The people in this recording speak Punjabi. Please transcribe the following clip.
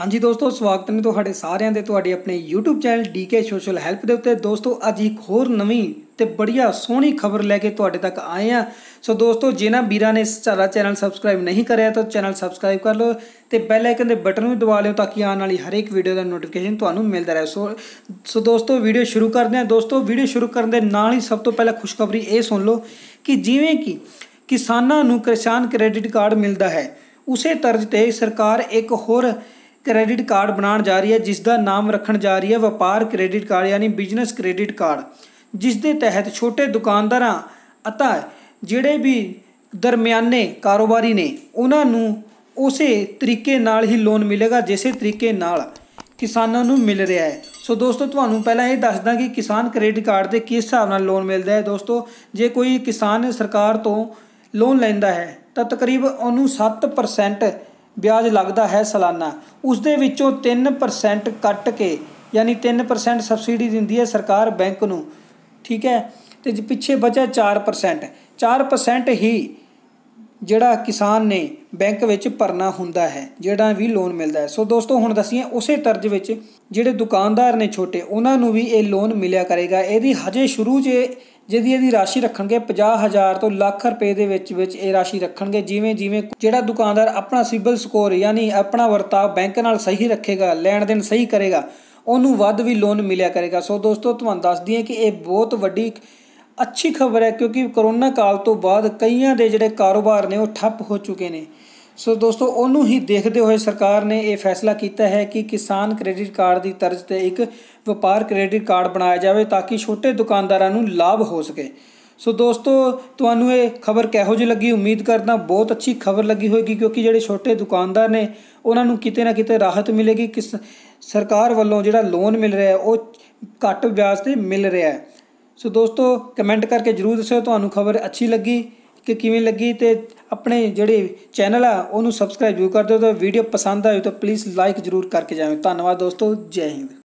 ਹਾਂਜੀ ਦੋਸਤੋ ਸਵਾਗਤ ਹੈ ਤੁਹਾਡੇ ਸਾਰਿਆਂ ਦੇ ਤੁਹਾਡੇ ਆਪਣੇ YouTube channel DK Social Help ਦੇ ਉੱਤੇ ਦੋਸਤੋ ਅੱਜ ਇੱਕ ਹੋਰ ਨਵੀਂ ਤੇ ਬੜੀਆ ਸੋਹਣੀ ਖਬਰ ਲੈ ਕੇ ਤੁਹਾਡੇ ਤੱਕ ਆਏ ਆ ਸੋ ਦੋਸਤੋ ਜਿਨ੍ਹਾਂ ਵੀਰਾਂ ਨੇ ਸਾਡਾ ਚੈਨਲ ਸਬਸਕ੍ਰਾਈਬ ਨਹੀਂ ਕਰਿਆ ਤਾਂ ਚੈਨਲ ਸਬਸਕ੍ਰਾਈਬ ਕਰ ਲਓ ਤੇ ਬੈਲ ਆਈਕਨ ਦੇ ਬਟਨ ਨੂੰ ਦਬਾ ਲਿਓ ਤਾਂ ਕਿ ਆਉਣ ਵਾਲੀ ਹਰੇਕ ਵੀਡੀਓ ਦਾ ਨੋਟੀਫਿਕੇਸ਼ਨ ਤੁਹਾਨੂੰ ਮਿਲਦਾ ਰਹੇ ਸੋ ਸੋ ਦੋਸਤੋ ਵੀਡੀਓ ਸ਼ੁਰੂ ਕਰਦੇ ਹਾਂ ਦੋਸਤੋ ਵੀਡੀਓ ਸ਼ੁਰੂ ਕਰਨ ਦੇ ਨਾਲ ਹੀ ਸਭ ਤੋਂ ਪਹਿਲਾਂ ਖੁਸ਼ਖਬਰੀ ਇਹ ਸੁਣ ਲਓ ਕਿ ਜਿਵੇਂ ਕਿ ਕਿਸਾਨਾਂ ਨੂੰ ਕਿਸਾਨ ਕ੍ਰੈਡਿਟ ਕਾਰਡ ਮਿਲਦਾ ਹੈ ਉਸੇ ਤਰ੍ਹਾਂ ਤੇ ਸਰਕਾਰ ਇੱਕ ਹੋਰ ਕ੍ਰੈਡਿਟ ਕਾਰਡ ਬਣਾਉਣ ਜਾ ਰਹੀ ਹੈ ਜਿਸ ਦਾ ਨਾਮ ਰੱਖਣ ਜਾ ਰਹੀ ਹੈ ਵਪਾਰ ਕ੍ਰੈਡਿਟ ਕਾਰਡ ਯਾਨੀ ਬਿਜ਼ਨਸ ਕ੍ਰੈਡਿਟ ਕਾਰਡ ਜਿਸ ਦੇ ਤਹਿਤ ਛੋਟੇ ਦੁਕਾਨਦਾਰਾਂ ਅਤਾ ਜਿਹੜੇ ਵੀ ਦਰਮਿਆਨੇ ਕਾਰੋਬਾਰੀ ਨੇ ਉਹਨਾਂ ਨੂੰ ਉਸੇ ਤਰੀਕੇ ਨਾਲ ਹੀ ਲੋਨ ਮਿਲੇਗਾ ਜਿਸੇ ਤਰੀਕੇ ਨਾਲ ਕਿਸਾਨਾਂ ਨੂੰ ਮਿਲ ਰਿਹਾ ਹੈ ਸੋ ਦੋਸਤੋ ਤੁਹਾਨੂੰ ਪਹਿਲਾਂ ਇਹ ਦੱਸਦਾ ਕਿ ਕਿਸਾਨ ਕ੍ਰੈਡਿਟ ਕਾਰਡ ਦੇ ਕਿਸ ਹਿਸਾਬ ਨਾਲ ਲੋਨ ਮਿਲਦਾ ਹੈ ਦੋਸਤੋ ਜੇ ਕੋਈ ਕਿਸਾਨ ਸਰਕਾਰ ਤੋਂ ਲੋਨ ਲੈਂਦਾ ਹੈ ਤਾਂ ਤਕਰੀਬ ਉਹਨੂੰ 7% ਵਿਆਜ ਲੱਗਦਾ ਹੈ ਸਾਲਾਨਾ ਉਸ ਦੇ ਵਿੱਚੋਂ 3% ਕੱਟ ਕੇ ਯਾਨੀ 3% ਸਬਸਿਡੀ ਦਿੰਦੀ ਹੈ ਸਰਕਾਰ ਬੈਂਕ ਨੂੰ ਠੀਕ ਹੈ ਤੇ ਪਿੱਛੇ ਬਚਿਆ 4% 4% ਹੀ ਜਿਹੜਾ ਕਿਸਾਨ ਨੇ ਬੈਂਕ ਵਿੱਚ ਭਰਨਾ ਹੁੰਦਾ ਹੈ ਜਿਹੜਾ ਵੀ ਲੋਨ ਮਿਲਦਾ ਹੈ ਸੋ ਦੋਸਤੋ ਹੁਣ ਦਸੀਏ ਉਸੇ ਤਰਜ ਵਿੱਚ ਜਿਹੜੇ ਦੁਕਾਨਦਾਰ ਨੇ ਛੋਟੇ ਉਹਨਾਂ ਨੂੰ ਵੀ ਇਹ ਲੋਨ ਮਿਲਿਆ ਕਰੇਗਾ ਇਹਦੀ ਹਜੇ ਸ਼ੁਰੂ ਜੇ ਜਿਹਦੀ ਇਹਦੀ ਰਾਸ਼ੀ ਰੱਖਣਗੇ 50000 ਤੋਂ ਲੱਖ ਰੁਪਏ ਦੇ ਵਿੱਚ ਵਿੱਚ ਇਹ ਰਾਸ਼ੀ ਰੱਖਣਗੇ ਜਿਵੇਂ ਜਿਵੇਂ ਜਿਹੜਾ ਦੁਕਾਨਦਾਰ ਆਪਣਾ ਸਿਬਲ ਸਕੋਰ ਯਾਨੀ ਆਪਣਾ ਵਰਤਾਵ ਬੈਂਕ ਨਾਲ ਸਹੀ ਰੱਖੇਗਾ ਲੈਣ ਦੇਣ ਸਹੀ ਕਰੇਗਾ ਉਹਨੂੰ ਵੱਧ ਵੀ ਲੋਨ ਮਿਲਿਆ ਕਰੇਗਾ ਸੋ ਦੋਸਤੋ ਤੁਹਾਨੂੰ ਦੱਸ ਦਈਏ ਕਿ ਇਹ ਬਹੁਤ ਵੱਡੀ ਅੱਛੀ ਖਬਰ ਹੈ ਕਿਉਂਕਿ ਕਰੋਨਾ ਕਾਲ ਤੋਂ ਬਾਅਦ ਕਈਆਂ ਦੇ ਜਿਹੜੇ ਕਾਰੋਬਾਰ ਨੇ ਉਹ ਠੱਪ ਹੋ ਚੁੱਕੇ ਨੇ ਸੋ ਦੋਸਤੋ ਉਹਨੂੰ ਹੀ ਦੇਖਦੇ ਹੋਏ ਸਰਕਾਰ ਨੇ ਇਹ ਫੈਸਲਾ ਕੀਤਾ ਹੈ ਕਿ ਕਿਸਾਨ ਕ੍ਰੈਡਿਟ ਕਾਰਡ ਦੀ ਤਰਜ਼ ਤੇ ਇੱਕ ਵਪਾਰ ਕ੍ਰੈਡਿਟ ਕਾਰਡ ਬਣਾਇਆ ਜਾਵੇ ਤਾਂ ਕਿ ਛੋਟੇ ਦੁਕਾਨਦਾਰਾਂ ਨੂੰ ਲਾਭ ਹੋ ਸਕੇ ਸੋ ਦੋਸਤੋ ਤੁਹਾਨੂੰ ਇਹ ਖਬਰ ਕਿਹੋ ਜਿਹੀ ਲੱਗੀ ਉਮੀਦ ਕਰਦਾ ਬਹੁਤ ਅੱਛੀ ਖਬਰ ਲੱਗੀ ਹੋਵੇਗੀ ਕਿਉਂਕਿ ਜਿਹੜੇ ਛੋਟੇ ਦੁਕਾਨਦਾਰ ਨੇ ਉਹਨਾਂ ਨੂੰ ਕਿਤੇ ਨਾ ਕਿਤੇ ਰਾਹਤ ਮਿਲੇਗੀ ਕਿਸ ਸਰਕਾਰ ਵੱਲੋਂ ਜਿਹੜਾ ਲੋਨ ਮਿਲ ਰਿਹਾ ਹੈ ਉਹ ਘੱਟ ਵਿਆਜ ਤੇ ਮਿਲ ਰਿਹਾ ਹੈ ਸੋ ਦੋਸਤੋ ਕਮੈਂਟ ਕਰਕੇ ਜਰੂਰ ਦੱਸਿਓ ਤੁਹਾਨੂੰ ਖਬਰ ਅੱਛੀ ਲੱਗੀ ਕਿ ਕਿਵੇਂ ਲੱਗੀ ਤੇ ਆਪਣੇ ਜਿਹੜੇ ਚੈਨਲ ਆ ਉਹਨੂੰ ਸਬਸਕ੍ਰਾਈਬ ਜ਼ਰੂਰ ਕਰ ਦਿਓ ਤੇ ਵੀਡੀਓ ਪਸੰਦ ਆਈ ਤਾਂ ਪਲੀਜ਼ ਲਾਈਕ ਜ਼ਰੂਰ ਕਰਕੇ ਜਾਓ ਧੰਨਵਾਦ ਦੋਸਤੋ ਜੈ ਹਿੰਦ